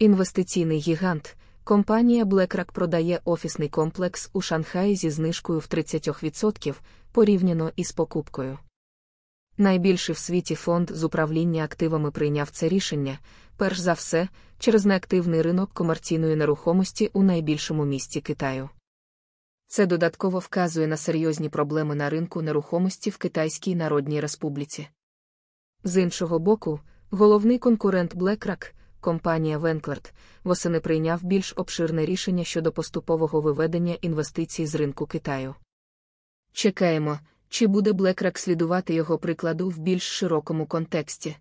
Інвестиційний гігант. Компанія BlackRock продає офісний комплекс у Шанхаї зі знижкою в 30% порівняно із покупкою. Найбільший в світі фонд з управління активами прийняв це рішення, перш за все, через неактивний ринок комерційної нерухомості у найбільшому місті Китаю. Це додатково вказує на серйозні проблеми на ринку нерухомості в Китайській Народній Республіці. З іншого боку, головний конкурент BlackRock – компанія Венклерт восени прийняв більш обширне рішення щодо поступового виведення інвестицій з ринку Китаю. Чекаємо, чи буде BlackRock слідувати його прикладу в більш широкому контексті.